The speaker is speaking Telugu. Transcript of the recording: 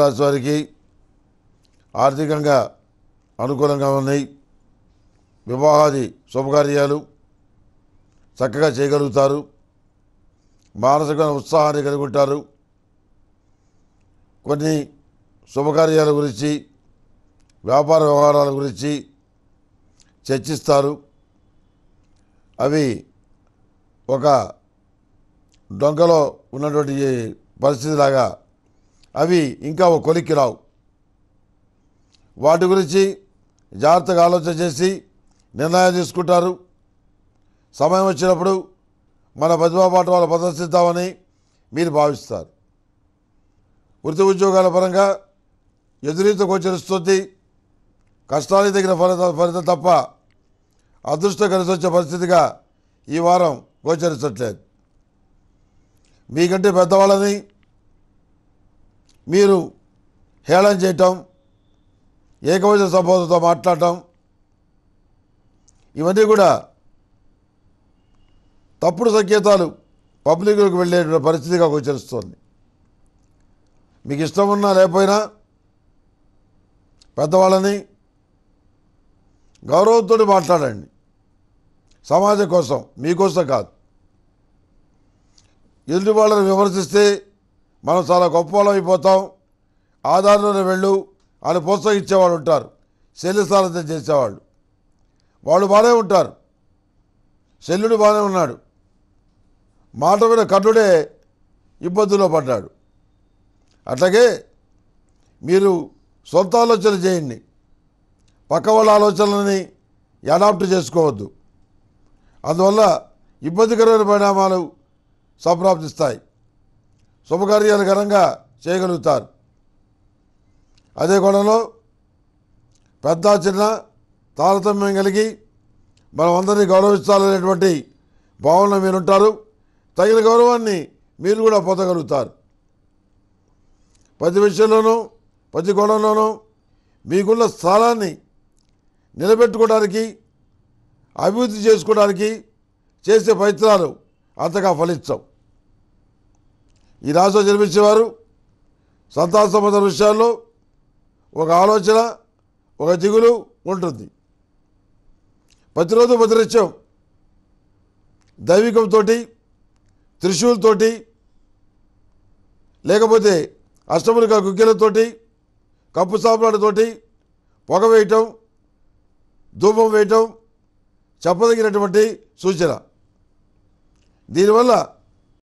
రాశి వారికి ఆర్థికంగా అనుకూలంగా ఉన్నాయి వివాహాది శుభకార్యాలు చక్కగా చేయగలుగుతారు మానసిక ఉత్సాహాన్ని కలిగి ఉంటారు కొన్ని శుభకార్యాల గురించి వ్యాపార వ్యవహారాల గురించి చర్చిస్తారు అవి ఒక డొంకలో ఉన్నటువంటి పరిస్థితిలాగా అవి ఇంకా ఒక కొలిక్కి రావు వాటి గురించి జాగ్రత్తగా ఆలోచన చేసి నిర్ణయాలు తీసుకుంటారు సమయం వచ్చినప్పుడు మన ప్రతిభాపాట వాళ్ళు ప్రదర్శిద్దామని మీరు భావిస్తారు వృత్తి ఉద్యోగాల పరంగా ఎదురీత గోచరిస్తుంది కష్టానికి తగిన ఫలిత ఫలితం తప్ప అదృష్టం కలిసి వచ్చే పరిస్థితిగా ఈ వారం గోచరించట్లేదు మీకంటే పెద్దవాళ్ళని మీరు హేళన చేయటం ఏకవచ సంబోధనతో మాట్లాడటం ఇవన్నీ కూడా తప్పుడు సంకేతాలు పబ్లిక్లోకి వెళ్ళే పరిస్థితిగా గోచరిస్తోంది మీకు ఇష్టం ఉన్నా లేకపోయినా పెద్దవాళ్ళని గౌరవంతో మాట్లాడండి సమాజం కోసం మీకోసం కాదు ఎదుటి వాళ్ళని విమర్శిస్తే మనం చాలా గొప్ప వాళ్ళం అయిపోతాం ఆధారంలోనే వెళ్ళు అని ప్రోత్సహించేవాళ్ళు ఉంటారు సారథ్యం చేసేవాళ్ళు వాళ్ళు బాగానే ఉంటారు శల్యుడు బాగానే ఉన్నాడు మాట మీద కర్ణుడే ఇబ్బందుల్లో పడ్డాడు అట్లాగే మీరు సొంత ఆలోచన చేయండి పక్క వాళ్ళ ఆలోచనలని అడాప్ట్ చేసుకోవద్దు అందువల్ల ఇబ్బందికరమైన పరిణామాలు సంప్రాప్తిస్తాయి శుభకార్యాలు ఘనంగా చేయగలుగుతారు అదే కోణంలో పెద్ద చిన్న తారతమ్యం కలిగి మనం అందరినీ గౌరవించాలనేటువంటి భావన మీరుంటారు తగిన గౌరవాన్ని మీరు కూడా పొందగలుగుతారు ప్రతి విషయంలోనూ ప్రతి కోణంలోనూ మీకున్న స్థానాన్ని నిలబెట్టుకోవడానికి అభివృద్ధి చేసుకోవడానికి చేసే ప్రయత్నాలు అంతగా ఫలిస్తాం ఈ రాష్ట్రం జన్మించేవారు సంతాన సంబంధం విషయాల్లో ఒక ఆలోచన ఒక దిగులు ఉంటుంది ప్రతిరోజు ప్రతినిత్యం దైవికంతో త్రిశూలతో లేకపోతే అష్టమునిక గుగ్గిలతోటి కప్పు సాంబ్రాడితోటి పొగ వేయటం ధూపం వేయటం చెప్పదగినటువంటి సూచన దీనివల్ల